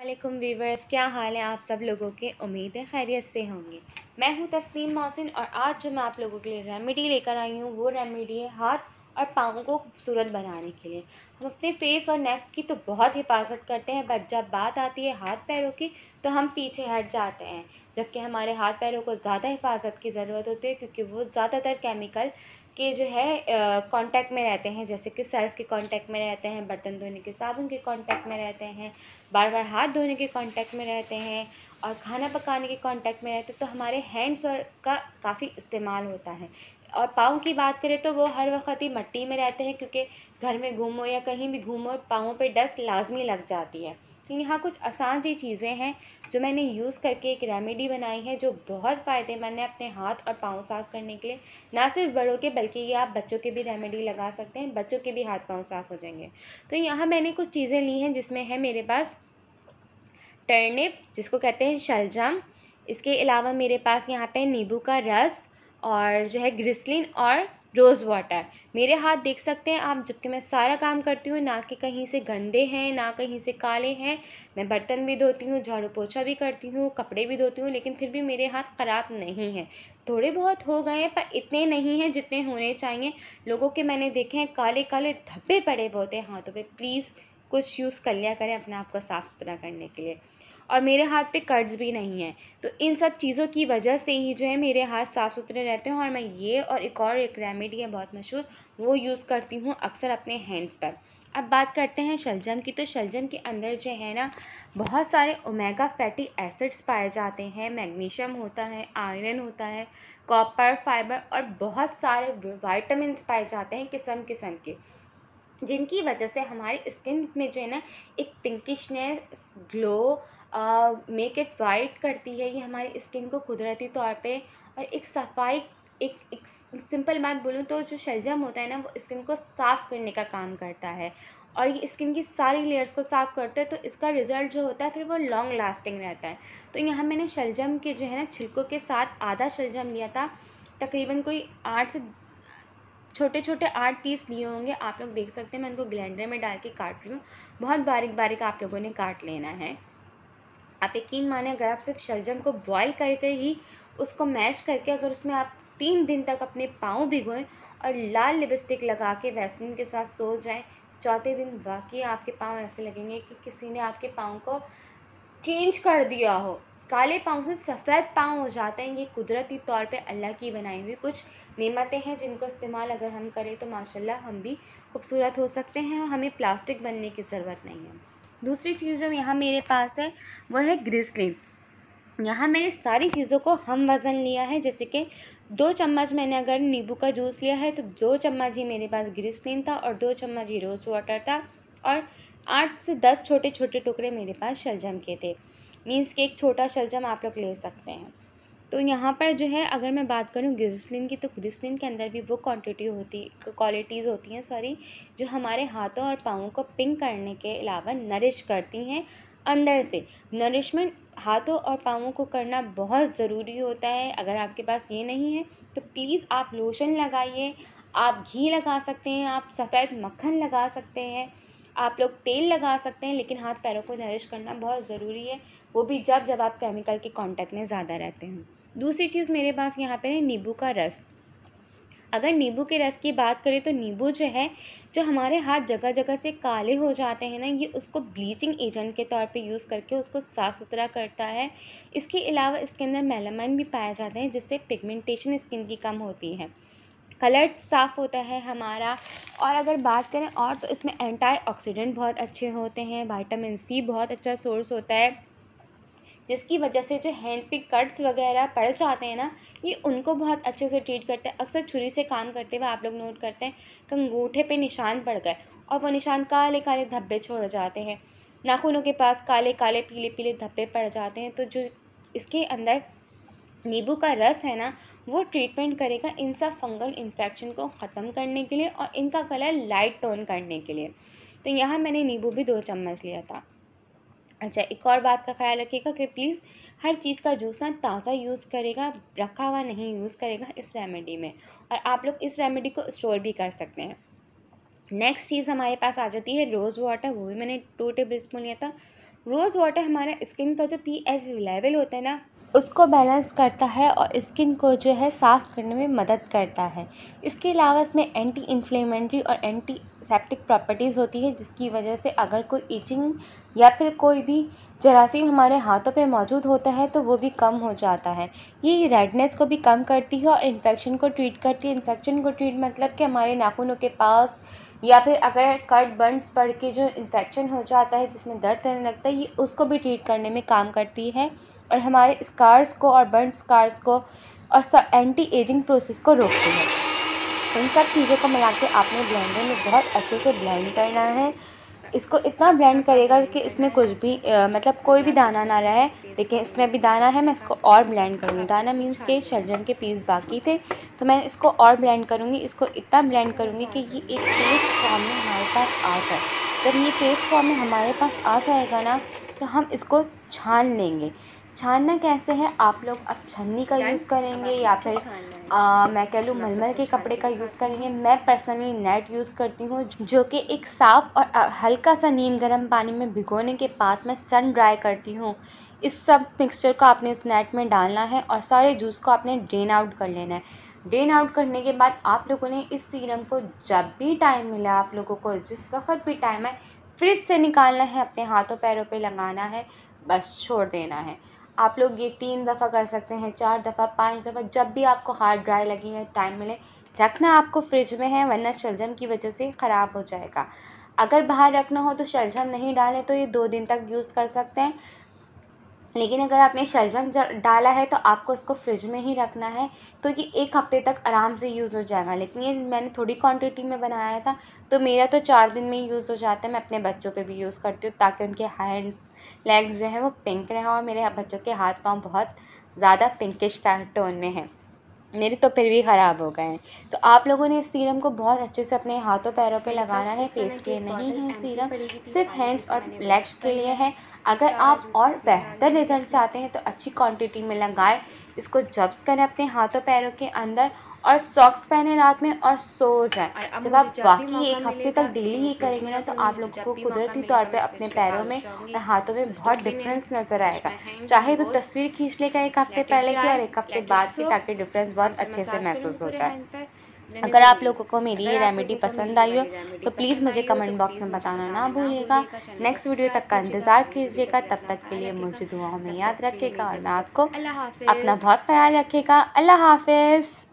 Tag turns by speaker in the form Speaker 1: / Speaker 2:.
Speaker 1: अल्लाम वीवर्स क्या हाल है आप सब लोगों के उम्मीद है खैरियत से होंगे मैं हूँ तस्लीम मोहसिन और आज जो मैं आप लोगों के लिए रेमेडी लेकर आई हूँ वो रेमेडी है हाथ और पाँव को खूबसूरत बनाने के लिए हम अपने फेस और नेक की तो बहुत हिफाजत करते हैं बट जब बात आती है हाथ पैरों की तो हम पीछे हट जाते हैं जबकि हमारे हाथ पैरों को ज़्यादा हिफाजत की ज़रूरत होती है क्योंकि वो ज़्यादातर केमिकल के जो है कांटेक्ट में रहते हैं जैसे कि सर्फ़ के कांटेक्ट में रहते हैं बर्तन धोने के साबुन के कांटेक्ट में रहते हैं बार बार हाथ धोने के कांटेक्ट में रहते हैं और खाना पकाने के कांटेक्ट में रहते हैं तो हमारे हैंड्स और का काफ़ी इस्तेमाल होता है और पाँव की बात करें तो वो हर वक्त ही मट्टी में रहते हैं क्योंकि घर में घूमो या कहीं भी घूमो पाँव पर डस्ट लाजमी लग जाती है तो यहाँ कुछ आसान सी चीज़ें हैं जो मैंने यूज़ करके एक रेमेडी बनाई है जो बहुत फ़ायदेमंद है अपने हाथ और पाँव साफ़ करने के लिए ना सिर्फ बड़ों के बल्कि ये आप बच्चों के भी रेमेडी लगा सकते हैं बच्चों के भी हाथ पाँव साफ़ हो जाएंगे तो यहाँ मैंने कुछ चीज़ें ली हैं जिसमें है मेरे पास टर्निप जिसको कहते हैं शलजम इसके अलावा मेरे पास यहाँ पे नींबू का रस और जो है ग्रिसलिन और रोज़ वाटर मेरे हाथ देख सकते हैं आप जबकि मैं सारा काम करती हूँ ना कि कहीं से गंदे हैं ना कहीं से काले हैं मैं बर्तन भी धोती हूँ झाड़ू पोछा भी करती हूँ कपड़े भी धोती हूँ लेकिन फिर भी मेरे हाथ ख़राब नहीं हैं थोड़े बहुत हो गए हैं पर इतने नहीं हैं जितने होने चाहिए लोगों के मैंने देखे हैं काले काले धब्बे पड़े बहुत हैं हाथों पर प्लीज़ कुछ यूज़ कर लिया करें अपने आप को साफ़ सुथरा करने के लिए और मेरे हाथ पे कर्ज भी नहीं है तो इन सब चीज़ों की वजह से ही जो है मेरे हाथ साफ़ सुथरे रहते हैं और मैं ये और एक और एक रेमेडी है बहुत मशहूर वो यूज़ करती हूँ अक्सर अपने हैंड्स पर अब बात करते हैं शलजम की तो शलजम के अंदर जो है ना बहुत सारे ओमेगा फैटी एसिड्स पाए जाते हैं मैग्नीशियम होता है आयरन होता है कॉपर फाइबर और बहुत सारे विटामिन पाए जाते हैं किस्म किस्म के जिनकी वजह से हमारी स्किन में जो है ना एक pinkishness glow make it white करती है ये हमारी स्किन को कुदरती तौर पे और एक सफाई एक एक सिंपल बात बोलूँ तो जो शलजम होता है ना वो स्किन को साफ़ करने का काम करता है और ये स्किन की सारी लेयर्स को साफ़ करता है तो इसका रिज़ल्ट जो होता है फिर वो लॉन्ग लास्टिंग रहता है तो यहाँ मैंने शलजम के जो है ना छिलकों के साथ आधा शलजम लिया था तकरीबन कोई आठ से छोटे छोटे आठ पीस लिए होंगे आप लोग देख सकते हैं मैं इनको ग्लैंडर में डाल के काट रही हूँ बहुत बारीक बारीक आप लोगों ने काट लेना है आप यकीन माने अगर आप सिर्फ शलजम को बॉईल करके ही उसको मैश करके अगर उसमें आप तीन दिन तक अपने पाँव भिगोएं और लाल लिपस्टिक लगा के वैसलिन के साथ सो जाएं चौथे दिन वाकई आपके पाँव ऐसे लगेंगे कि किसी ने आपके पाँव को चेंज कर दिया हो काले पाँव से सफ़ेद पाँव हो जाते हैं ये कुदरती तौर पे अल्लाह की बनाई हुई कुछ नेमतें हैं जिनको इस्तेमाल अगर हम करें तो माशाल्लाह हम भी खूबसूरत हो सकते हैं और हमें प्लास्टिक बनने की ज़रूरत नहीं है दूसरी चीज़ जो यहाँ मेरे पास है वह है ग्रिसलिन यहाँ मैंने सारी चीज़ों को हम वज़न लिया है जैसे कि दो चम्मच मैंने अगर नींबू का जूस लिया है तो दो चम्मच ही मेरे पास ग्रिसलिन था और दो चम्मच ही रोज़ वाटर था और आठ से दस छोटे छोटे टुकड़े मेरे पास शलजम के थे मीन्स कि एक छोटा शलजम आप लोग ले सकते हैं तो यहाँ पर जो है अगर मैं बात करूँ ग्लिसलिन की तो ग्लिसलिन के अंदर भी वो क्वांटिटी होती क्वालिटीज़ होती हैं सॉरी जो हमारे हाथों और पाँवों को पिंक करने के अलावा नरिश करती हैं अंदर से नरिशमेंट हाथों और पाँवों को करना बहुत ज़रूरी होता है अगर आपके पास ये नहीं है तो प्लीज़ आप लोशन लगाइए आप घी लगा सकते हैं आप सफ़ेद मक्खन लगा सकते हैं आप लोग तेल लगा सकते हैं लेकिन हाथ पैरों को नरिश करना बहुत ज़रूरी है वो भी जब जब आप केमिकल के कांटेक्ट में ज़्यादा रहते हैं दूसरी चीज़ मेरे पास यहाँ पर है नींबू का रस अगर नींबू के रस की बात करें तो नींबू जो है जो हमारे हाथ जगह जगह से काले हो जाते हैं ना ये उसको ब्लीचिंग एजेंट के तौर पे यूज़ करके उसको साफ़ सुथरा करता है इसके अलावा इसके अंदर मेलामाइन भी पाया जाता है जिससे पिगमेंटेशन स्किन की कम होती है कलर साफ़ होता है हमारा और अगर बात करें और तो इसमें एंटी बहुत अच्छे होते हैं वाइटामिन सी बहुत अच्छा सोर्स होता है जिसकी वजह से जो हैंड्स के कट्स वगैरह पड़ जाते हैं ना ये उनको बहुत अच्छे से ट्रीट करते हैं अक्सर छुरी से काम करते हुए आप लोग नोट करते हैं कि अंगूठे पे निशान पड़ गए और वो निशान काले काले धब्बे छोड़ जाते हैं नाखूनों के पास काले काले पीले पीले धब्बे पड़ जाते हैं तो जो इसके अंदर नींबू का रस है ना वो ट्रीटमेंट करेगा इन सब फंगल इन्फेक्शन को ख़त्म करने के लिए और इनका कलर लाइट टोन करने के लिए तो यहाँ मैंने नींबू भी दो चम्मच लिया था अच्छा एक और बात का ख्याल रखिएगा कि प्लीज़ हर चीज़ का जूस ना ताज़ा यूज़ करेगा रखा हुआ नहीं यूज़ करेगा इस रेमेडी में और आप लोग इस रेमेडी को स्टोर भी कर सकते हैं नेक्स्ट चीज़ हमारे पास आ जाती है रोज़ वाटर वो भी मैंने टू टेबल स्पून लिया था रोज़ वाटर हमारा स्किन का जो पी एच लेवल होता है ना उसको बैलेंस करता है और स्किन को जो है साफ़ करने में मदद करता है इसके अलावा इसमें एंटी इन्फ्लेमेंट्री और एंटी सेप्टिक प्रॉपर्टीज़ होती है जिसकी वजह से अगर कोई ईचिंग या फिर कोई भी जरासीम हमारे हाथों पे मौजूद होता है तो वो भी कम हो जाता है ये रेडनेस को भी कम करती है और इन्फेक्शन को ट्रीट करती है इन्फेक्शन को ट्रीट मतलब कि हमारे नाखूनों के पास या फिर अगर कट बर्न्स बढ़ के जो इन्फेक्शन हो जाता है जिसमें दर्द रहने लगता है ये उसको भी ट्रीट करने में काम करती है और हमारे स्कार्स को और बर्न स्कार्स को और सब एंटी एजिंग प्रोसेस को रोकती है इन सब चीज़ों को मिला के आपने ब्लेंडर में बहुत अच्छे से ब्लेंड करना है इसको इतना ब्लेंड करेगा कि इसमें कुछ भी आ, मतलब कोई भी दाना ना रहे लेकिन इसमें अभी दाना है मैं इसको और ब्लेंड करूँगी दाना मीन्स के शलजम के पीस बाकी थे तो मैं इसको और ब्लेंड करूँगी इसको इतना ब्लेंड करूँगी कि ये एक पेस्ट फॉर्म में हमारे पास आ जाए जब ये पेस्ट फॉर्म में हमारे पास आ जाएगा ना तो हम इसको छान लेंगे छानना कैसे है आप लोग अब छन्नी का यूज़ करेंगे या फिर आ, मैं कह लूँ मलमल के कपड़े का यूज़ करेंगे मैं पर्सनली नेट यूज़ करती हूँ जो कि एक साफ़ और हल्का सा नीम गर्म पानी में भिगोने के बाद मैं सन ड्राई करती हूँ इस सब मिक्सचर को आपने इस नेट में डालना है और सारे जूस को आपने ड्रेन आउट कर लेना है ड्रेन आउट करने के बाद आप लोगों ने इस सीरम को जब भी टाइम मिला आप लोगों को जिस वक्त भी टाइम है फ्रिज से निकालना है अपने हाथों पैरों पे लगाना है बस छोड़ देना है आप लोग ये तीन दफ़ा कर सकते हैं चार दफ़ा पाँच दफ़ा जब भी आपको हार्ड ड्राई लगे या टाइम मिले रखना आपको फ्रिज में है वरना शलजम की वजह से ख़राब हो जाएगा अगर बाहर रखना हो तो शलजम नहीं डालें तो ये दो दिन तक यूज़ कर सकते हैं लेकिन अगर आपने शलजम डाला है तो आपको इसको फ्रिज में ही रखना है तो ये एक हफ़्ते तक आराम से यूज़ हो जाएगा लेकिन ये मैंने थोड़ी क्वांटिटी में बनाया था तो मेरा तो चार दिन में ही यूज़ हो जाता है मैं अपने बच्चों पे भी यूज़ करती हूँ ताकि उनके हैंड्स लेग्स जो है वो पिंक रहे और मेरे बच्चों के हाथ पाँव बहुत ज़्यादा पिंकिश टोन में है मेरे तो फिर भी ख़राब हो गए हैं तो आप लोगों ने इस सीरम को बहुत अच्छे से अपने हाथों पैरों पे लगाना है फेस के नहीं है सीरम सिर्फ हैंड्स और लेग्स के लिए है अगर आप और बेहतर रिजल्ट चाहते हैं तो अच्छी क्वांटिटी में लगाएं इसको जब्स करें अपने हाथों पैरों के अंदर और सॉक्स पहने रात में और सो जाए जब आप बाकी एक हफ्ते तक डेली ही करेंगे ना तो आप लोगों को कुदरती तौर पे अपने पैरों में और हाथों में तो बहुत डिफरेंस नज़र आएगा चाहे तो, तो तस्वीर खींचने का एक हफ्ते पहले की और एक हफ्ते बाद की ताकि डिफरेंस बहुत अच्छे से महसूस हो जाए अगर आप लोगों को मेरी ये रेमेडी पसंद तो आई हो तो प्लीज़ मुझे कमेंट बॉक्स में बताना ना भूलिएगा नेक्स्ट वीडियो तक का इंतज़ार कीजिएगा तब तक के लिए मुझे दुआओं में याद रखेगा और मैं आपको अपना बहुत ख्याल रखेगा अल्लाह हाफिज़